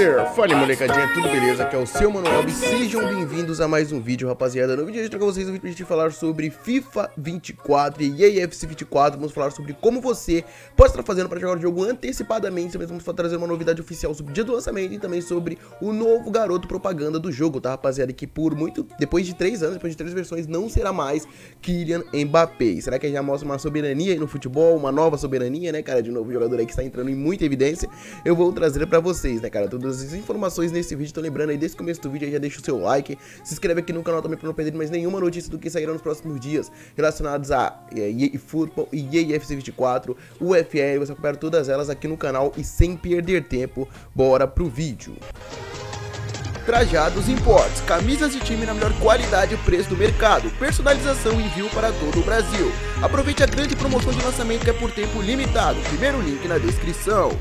here? Fala molecadinha, tudo beleza? Aqui é o seu Manuel e sejam bem-vindos a mais um vídeo, rapaziada. No vídeo de hoje eu com vocês um vídeo pra gente falar sobre FIFA 24 e EAFC 24. Vamos falar sobre como você pode estar fazendo para jogar o jogo antecipadamente. Também vamos trazer uma novidade oficial sobre o dia do lançamento e também sobre o novo garoto propaganda do jogo, tá, rapaziada? Que por muito, depois de três anos, depois de três versões, não será mais Kylian Mbappé. Será que já mostra uma soberania aí no futebol, uma nova soberania, né, cara? De novo, jogador aí que está entrando em muita evidência. Eu vou trazer para vocês, né, cara? Tudo todas as informações nesse vídeo. Então lembrando aí, desde o começo do vídeo aí já deixa o seu like, se inscreve aqui no canal também para não perder mais nenhuma notícia do que sairá nos próximos dias relacionados a EA Football e EAFC 24, UFR. você acompanha todas elas aqui no canal e sem perder tempo, bora pro vídeo. Trajados Imports, camisas de time na melhor qualidade e preço do mercado, personalização e envio para todo o Brasil. Aproveite a grande promoção de lançamento que é por tempo limitado, primeiro link na descrição.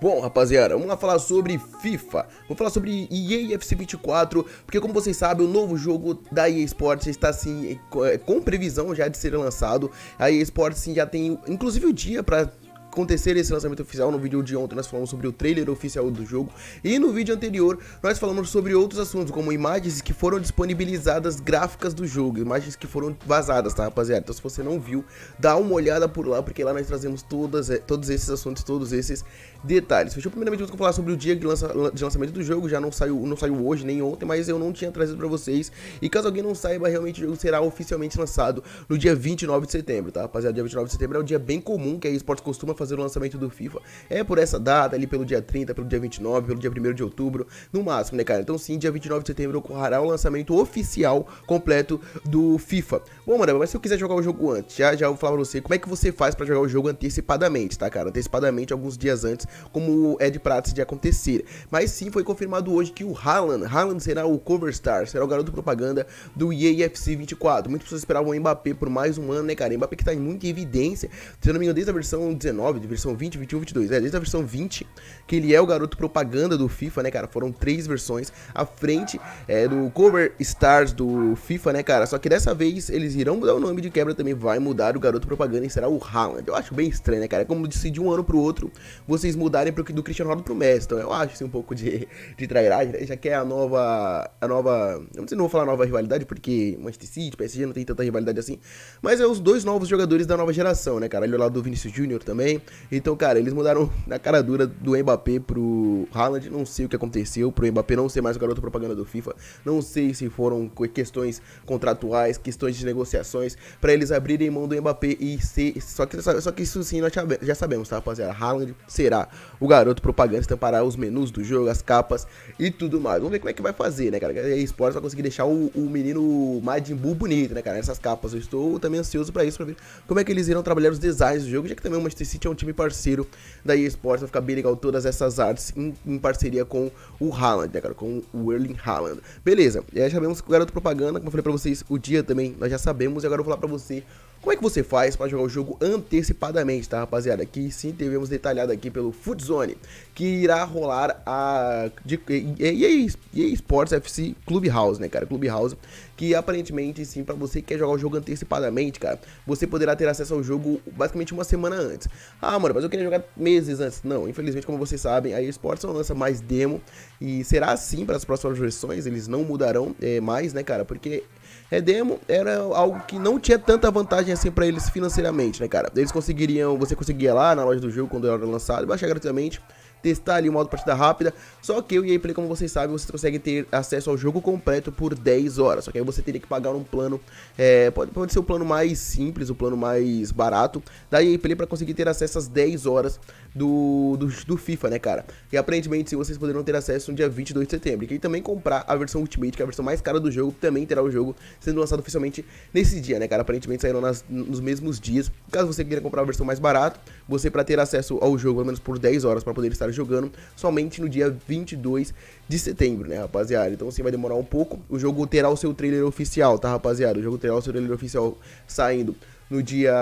Bom, rapaziada, vamos lá falar sobre FIFA. Vamos falar sobre EA FC 24, porque como vocês sabem, o novo jogo da EA Sports está assim é, com previsão já de ser lançado. A EA Sports sim já tem inclusive o dia para acontecer esse lançamento oficial. No vídeo de ontem nós falamos sobre o trailer oficial do jogo e no vídeo anterior nós falamos sobre outros assuntos, como imagens que foram disponibilizadas gráficas do jogo, imagens que foram vazadas, tá rapaziada? Então se você não viu, dá uma olhada por lá, porque lá nós trazemos todas, eh, todos esses assuntos, todos esses detalhes. Fechou? Primeiramente eu vou falar sobre o dia de, lança, de lançamento do jogo, já não saiu, não saiu hoje nem ontem, mas eu não tinha trazido pra vocês. E caso alguém não saiba, realmente o jogo será oficialmente lançado no dia 29 de setembro, tá rapaziada? Dia 29 de setembro é um dia bem comum que a eSports costuma fazer fazer o lançamento do FIFA. É por essa data, ali pelo dia 30, pelo dia 29, pelo dia 1 de outubro, no máximo, né, cara? Então sim, dia 29 de setembro ocorrerá o lançamento oficial completo do FIFA. Bom, mano, mas se eu quiser jogar o jogo antes, já, já vou falar pra você como é que você faz para jogar o jogo antecipadamente, tá, cara? Antecipadamente, alguns dias antes, como é de prática de acontecer. Mas sim, foi confirmado hoje que o Haaland, Haaland será o cover star, será o garoto propaganda do EAFC 24. Muitas pessoas esperavam o Mbappé por mais um ano, né, cara? Mbappé que tá em muita evidência, se não me engano, desde a versão 19, de versão 20, 21, 22. É, desde a versão 20, que ele é o garoto propaganda do FIFA, né, cara? Foram três versões à frente é, do Cover Stars do FIFA, né, cara? Só que dessa vez eles irão mudar o nome de quebra também, vai mudar o garoto propaganda e será o Haaland. Eu acho bem estranho, né, cara? É como se de um ano pro outro vocês mudarem pro, do Cristiano Ronaldo pro Messi. Então eu acho assim, um pouco de, de trairagem, né? Já que é a nova. A nova. Eu não sei, não vou falar nova rivalidade, porque Manchester City, PSG não tem tanta rivalidade assim. Mas é os dois novos jogadores da nova geração, né, cara? Olha lá do Vinícius Júnior também. Então, cara, eles mudaram na cara dura do Mbappé pro Haaland. Não sei o que aconteceu pro Mbappé não ser mais o garoto propaganda do FIFA. Não sei se foram questões contratuais, questões de negociações, para eles abrirem mão do Mbappé e ser. Só que, só que isso sim nós já sabemos, tá, rapaziada? Haaland será o garoto propaganda, estampará os menus do jogo, as capas e tudo mais. Vamos ver como é que vai fazer, né, cara? A esportes vai conseguir deixar o, o menino Majin Buu bonito, né, cara? Essas capas. Eu estou também ansioso para isso, pra ver como é que eles irão trabalhar os designs do jogo, já que também o Manchester City é um time parceiro da eSports, vai ficar bem legal todas essas artes em, em parceria com o Haaland, né, cara, com o Erling Haaland. Beleza, já sabemos que o garoto propaganda, como eu falei pra vocês, o dia também, nós já sabemos, e agora eu vou falar pra você como é que você faz para jogar o jogo antecipadamente, tá, rapaziada? Que sim, tivemos detalhado aqui pelo Zone que irá rolar a de, EA, EA Sports FC Clubhouse, né, cara? Clubhouse que aparentemente, sim, para você que quer jogar o jogo antecipadamente, cara, você poderá ter acesso ao jogo basicamente uma semana antes. Ah, mano, mas eu queria jogar meses antes. Não, infelizmente, como vocês sabem, a eSports não lança mais demo e será assim para as próximas versões, eles não mudarão é, mais, né, cara, porque é demo era algo que não tinha tanta vantagem assim para eles financeiramente, né, cara? Eles conseguiriam, você conseguia lá na loja do jogo quando era lançado, baixar gratuitamente testar ali o modo partida rápida. Só que o EA Play, como vocês sabem, você consegue ter acesso ao jogo completo por 10 horas. Só que aí você teria que pagar um plano, é, pode, pode ser o um plano mais simples, o um plano mais barato da EA Play para conseguir ter acesso às 10 horas do, do, do FIFA, né, cara? E aparentemente sim, vocês poderão ter acesso no dia 22 de setembro. E quem também comprar a versão Ultimate, que é a versão mais cara do jogo, também terá o jogo sendo lançado oficialmente nesse dia, né, cara? Aparentemente saíram nas, nos mesmos dias. Caso você queira comprar a versão mais barata, você para ter acesso ao jogo, pelo menos por 10 horas, para poder estar jogando somente no dia 22 de setembro, né, rapaziada? Então, assim, vai demorar um pouco. O jogo terá o seu trailer oficial, tá, rapaziada? O jogo terá o seu trailer oficial saindo no dia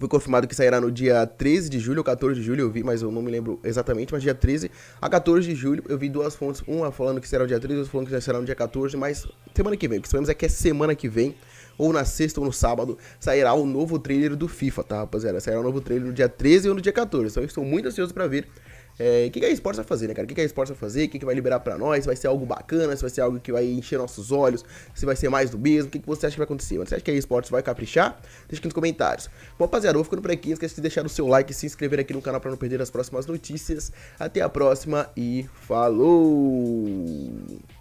foi confirmado que sairá no dia 13 de julho ou 14 de julho, eu vi, mas eu não me lembro exatamente, mas dia 13 a 14 de julho eu vi duas fontes, uma falando que será o dia 13, outra falando que será no dia 14, mas semana que vem, o que sabemos é que é semana que vem, ou na sexta ou no sábado, sairá o novo trailer do FIFA, tá, rapaziada? Sairá o novo trailer no dia 13 ou no dia 14, então eu estou muito ansioso para ver é, o que, que a esportes vai fazer, né, cara? O que, que a esportes vai fazer? O que, que vai liberar para nós? Vai ser algo bacana? Se vai ser algo que vai encher nossos olhos? Se vai ser mais do mesmo? O que, que você acha que vai acontecer? Você acha que a esportes vai caprichar? Deixa aqui nos comentários. Bom, rapaziada, eu vou ficando por aqui. Não esquece de deixar o seu like e se inscrever aqui no canal para não perder as próximas notícias. Até a próxima e falou!